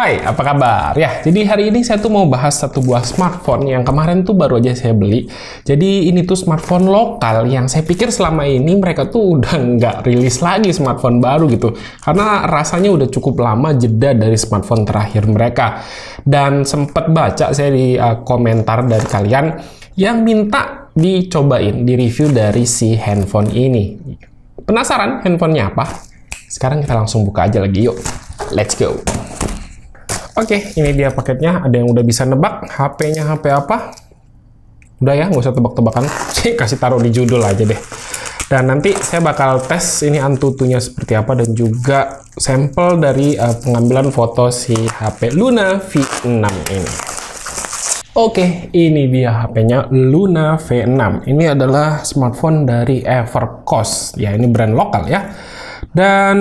Hai, apa kabar? Ya, jadi hari ini saya tuh mau bahas satu buah smartphone yang kemarin tuh baru aja saya beli. Jadi ini tuh smartphone lokal yang saya pikir selama ini mereka tuh udah nggak rilis lagi smartphone baru gitu. Karena rasanya udah cukup lama jeda dari smartphone terakhir mereka. Dan sempat baca saya di uh, komentar dari kalian yang minta dicobain, di review dari si handphone ini. Penasaran handphonenya apa? Sekarang kita langsung buka aja lagi yuk. Let's go. Oke, okay, ini dia paketnya. Ada yang udah bisa nebak HP-nya HP apa? Udah ya, nggak usah tebak-tebakan. Kasih taruh di judul aja deh. Dan nanti saya bakal tes ini antutunya seperti apa dan juga sampel dari uh, pengambilan foto si HP Luna V6 ini. Oke, okay, ini dia HP-nya Luna V6. Ini adalah smartphone dari Evercost. Ya, ini brand lokal ya. Dan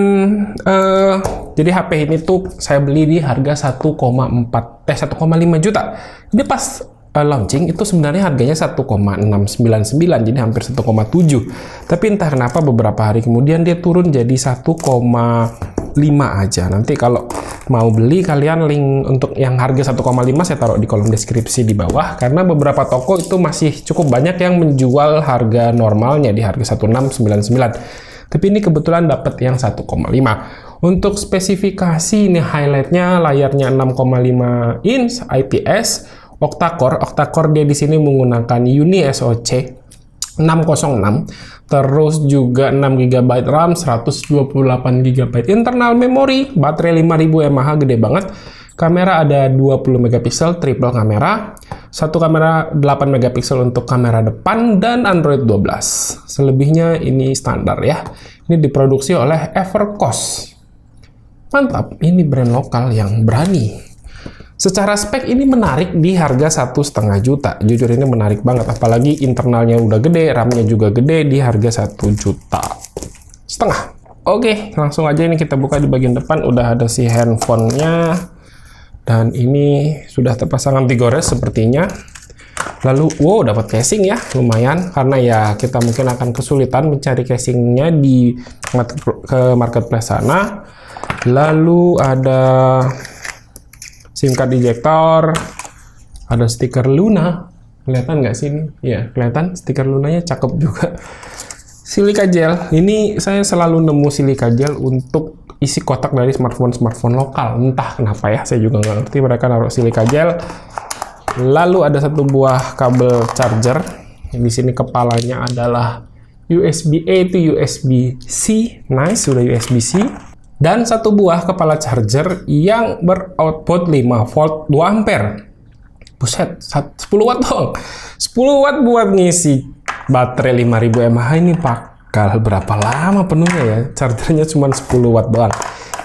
eh, jadi HP ini tuh saya beli di harga 1,4 eh 1,5 juta. Ini pas uh, launching itu sebenarnya harganya 1,699 jadi hampir 1,7 tapi entah kenapa beberapa hari kemudian dia turun jadi 1,5 aja nanti kalau mau beli kalian link untuk yang harga 1,5 saya taruh di kolom deskripsi di bawah karena beberapa toko itu masih cukup banyak yang menjual harga normalnya di harga 1699 tapi ini kebetulan dapat yang 1,5. Untuk spesifikasi ini highlightnya layarnya 6,5 inch IPS octa-core. Octa-core dia di sini menggunakan Uni SoC 606, terus juga 6 GB RAM, 128 GB internal memory baterai 5000 mAh gede banget. Kamera ada 20 megapiksel triple kamera, satu kamera 8 megapiksel untuk kamera depan dan Android 12. Selebihnya ini standar ya. Ini diproduksi oleh Evercost. Mantap, ini brand lokal yang berani. Secara spek ini menarik di harga satu setengah juta. Jujur ini menarik banget, apalagi internalnya udah gede, RAM-nya juga gede di harga satu juta setengah. Oke, langsung aja ini kita buka di bagian depan udah ada si handphonenya. Dan ini sudah terpasang anti gores sepertinya. Lalu, wow, dapat casing ya, lumayan. Karena ya kita mungkin akan kesulitan mencari casingnya di ke marketplace sana. Lalu ada SIM card ejector, ada stiker Luna. Kelihatan nggak sih ini? Ya, kelihatan stiker Lunanya cakep juga. Silika gel. Ini saya selalu nemu silika gel untuk isi kotak dari smartphone-smartphone lokal. Entah kenapa ya, saya juga nggak ngerti mereka naruh silika gel. Lalu ada satu buah kabel charger. Di sini kepalanya adalah USB A to USB C. Nice, sudah USB C. Dan satu buah kepala charger yang beroutput 5 volt 2 ampere. Buset, 10 watt dong. 10 watt buat ngisi baterai 5000 mAh ini pak bakal berapa lama penuhnya ya chargernya cuma 10 watt doang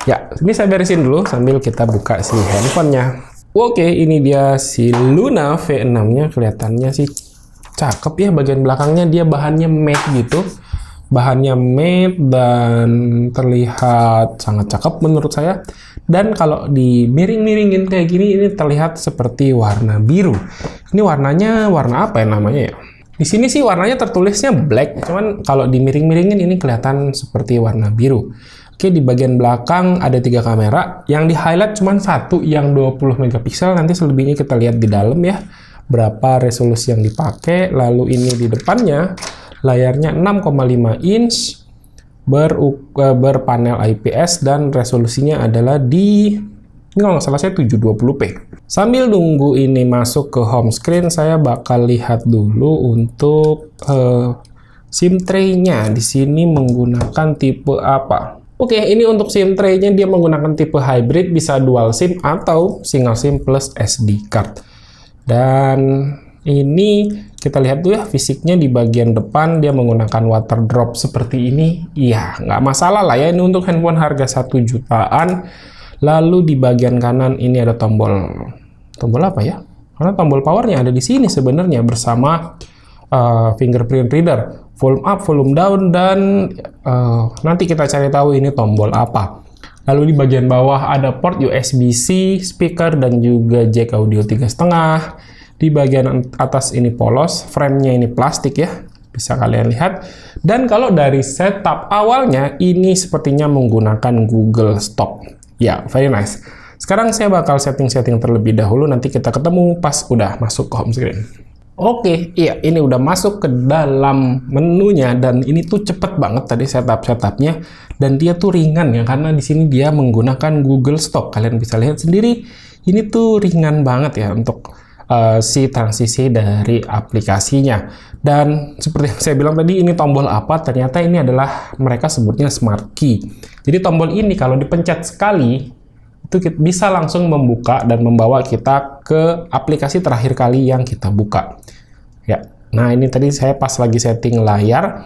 ya ini saya beresin dulu sambil kita buka si handphonenya oke ini dia si Luna V6 nya kelihatannya sih cakep ya bagian belakangnya dia bahannya matte gitu bahannya matte dan terlihat sangat cakep menurut saya dan kalau di miring miringin kayak gini ini terlihat seperti warna biru ini warnanya warna apa ya namanya ya di sini sih warnanya tertulisnya black, cuman kalau dimiring-miringin ini kelihatan seperti warna biru. Oke, di bagian belakang ada tiga kamera, yang di-highlight cuman satu yang 20 megapiksel, nanti selebihnya kita lihat di dalam ya, berapa resolusi yang dipakai, lalu ini di depannya, layarnya 6,5 inch, eh, berpanel IPS, dan resolusinya adalah di ini kalau nggak salah saya 720p. Sambil nunggu ini masuk ke home screen, saya bakal lihat dulu untuk uh, SIM tray-nya di sini menggunakan tipe apa. Oke, ini untuk SIM tray-nya dia menggunakan tipe hybrid, bisa dual SIM atau single SIM plus SD card. Dan ini kita lihat tuh ya fisiknya di bagian depan dia menggunakan water drop seperti ini. Iya, nggak masalah lah ya. Ini untuk handphone harga 1 jutaan Lalu di bagian kanan ini ada tombol tombol apa ya? Karena tombol powernya ada di sini sebenarnya bersama uh, fingerprint reader, volume up, volume down dan uh, nanti kita cari tahu ini tombol apa. Lalu di bagian bawah ada port USB-C, speaker dan juga jack audio tiga setengah. Di bagian atas ini polos, framenya ini plastik ya, bisa kalian lihat. Dan kalau dari setup awalnya ini sepertinya menggunakan Google Stock. Ya, very nice. Sekarang saya bakal setting-setting terlebih dahulu, nanti kita ketemu pas udah masuk ke home screen. Oke, iya ini udah masuk ke dalam menunya dan ini tuh cepet banget tadi setup-setupnya dan dia tuh ringan ya karena di sini dia menggunakan Google Stock. Kalian bisa lihat sendiri, ini tuh ringan banget ya untuk Eh, si transisi dari aplikasinya. Dan seperti yang saya bilang tadi, ini tombol apa? Ternyata ini adalah mereka sebutnya smart key. Jadi tombol ini kalau dipencet sekali, itu bisa langsung membuka dan membawa kita ke aplikasi terakhir kali yang kita buka. Ya, nah ini tadi saya pas lagi setting layar,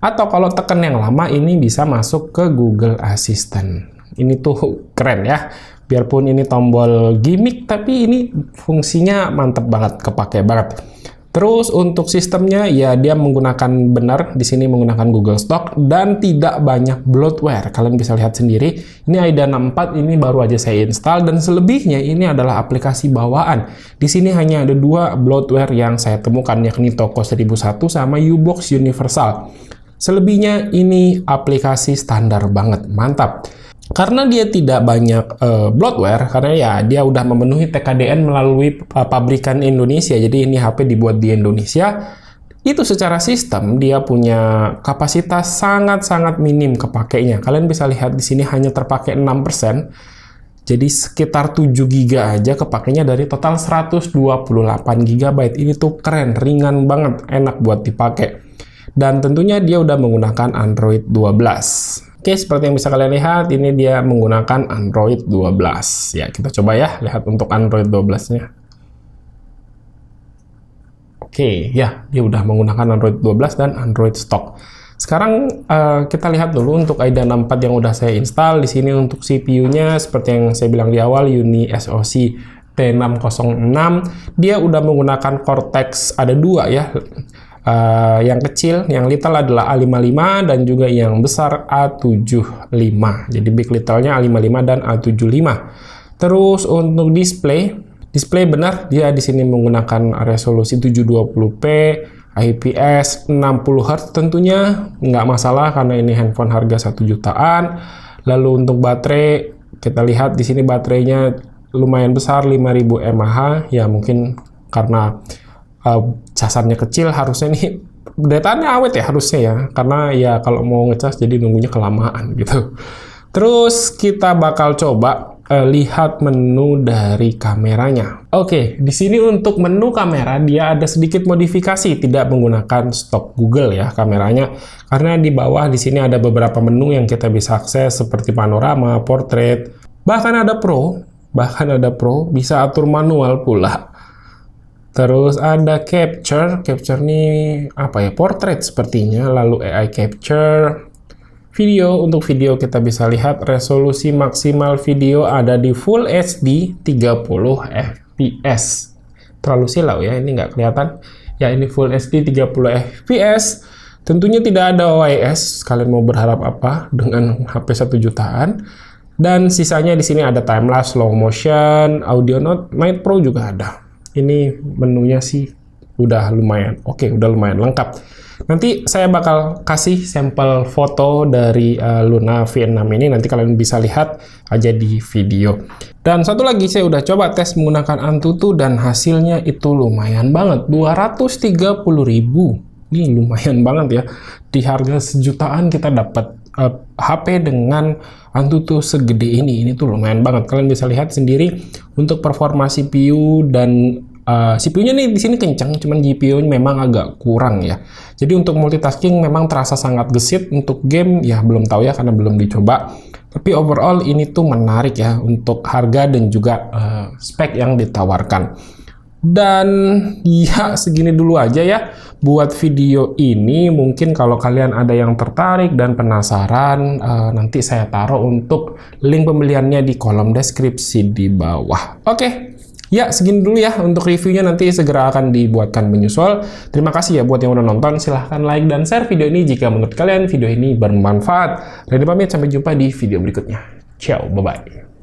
atau kalau tekan yang lama ini bisa masuk ke Google Assistant. Ini tuh keren ya biarpun ini tombol gimmick tapi ini fungsinya mantep banget kepake banget terus untuk sistemnya ya dia menggunakan benar di sini menggunakan Google Stock dan tidak banyak bloatware kalian bisa lihat sendiri ini AIDA 64 ini baru aja saya install dan selebihnya ini adalah aplikasi bawaan di sini hanya ada dua bloatware yang saya temukan yakni Toko 1001 sama Ubox Universal selebihnya ini aplikasi standar banget mantap karena dia tidak banyak uh, eh, bloatware karena ya dia udah memenuhi TKDN melalui pabrikan Indonesia jadi ini HP dibuat di Indonesia itu secara sistem dia punya kapasitas sangat-sangat minim kepakainya kalian bisa lihat di sini hanya terpakai 6% jadi sekitar 7 GB aja kepakainya dari total 128 GB ini tuh keren ringan banget enak buat dipakai dan tentunya dia udah menggunakan Android 12 Oke, seperti yang bisa kalian lihat, ini dia menggunakan Android 12. Ya, kita coba ya, lihat untuk Android 12-nya. Oke, ya, dia udah menggunakan Android 12 dan Android stock. Sekarang uh, kita lihat dulu untuk AIDA 64 yang udah saya install. Di sini untuk CPU-nya, seperti yang saya bilang di awal, Uni SoC T606. Dia udah menggunakan Cortex, ada dua ya, uh, yang kecil, yang little adalah A55 dan juga yang besar A75. Jadi big little-nya A55 dan A75. Terus untuk display, display benar dia di sini menggunakan resolusi 720p IPS 60Hz tentunya nggak masalah karena ini handphone harga 1 jutaan. Lalu untuk baterai kita lihat di sini baterainya lumayan besar 5000 mAh ya mungkin karena uh, kecil harusnya nih datanya awet ya harusnya ya karena ya kalau mau ngecas jadi nunggunya kelamaan gitu terus kita bakal coba uh, lihat menu dari kameranya oke okay, di sini untuk menu kamera dia ada sedikit modifikasi tidak menggunakan stok Google ya kameranya karena di bawah di sini ada beberapa menu yang kita bisa akses seperti panorama portrait bahkan ada pro bahkan ada pro bisa atur manual pula Terus ada capture, capture nih apa ya? Portrait sepertinya, lalu AI capture video. Untuk video kita bisa lihat resolusi maksimal video ada di Full HD 30 fps. Terlalu silau ya, ini nggak kelihatan. Ya ini Full HD 30 fps. Tentunya tidak ada OIS, kalian mau berharap apa dengan HP 1 jutaan. Dan sisanya di sini ada timelapse, slow motion, audio note, Night Pro juga ada ini menunya sih udah lumayan oke okay, udah lumayan lengkap nanti saya bakal kasih sampel foto dari uh, Luna V6 ini nanti kalian bisa lihat aja di video dan satu lagi saya udah coba tes menggunakan Antutu dan hasilnya itu lumayan banget 230.000 ribu ini lumayan banget ya di harga sejutaan kita dapat uh, eh, HP dengan Antutu segede ini ini tuh lumayan banget kalian bisa lihat sendiri untuk performa CPU dan uh, eh, CPU-nya nih di sini kencang cuman GPU-nya memang agak kurang ya jadi untuk multitasking memang terasa sangat gesit untuk game ya belum tahu ya karena belum dicoba tapi overall ini tuh menarik ya untuk harga dan juga uh, spek yang ditawarkan. Dan ya segini dulu aja ya buat video ini. Mungkin kalau kalian ada yang tertarik dan penasaran, uh, nanti saya taruh untuk link pembeliannya di kolom deskripsi di bawah. Oke, okay. Ya, segini dulu ya untuk reviewnya nanti segera akan dibuatkan menyusul. Terima kasih ya buat yang udah nonton. Silahkan like dan share video ini jika menurut kalian video ini bermanfaat. Rani pamit, sampai jumpa di video berikutnya. Ciao, bye-bye.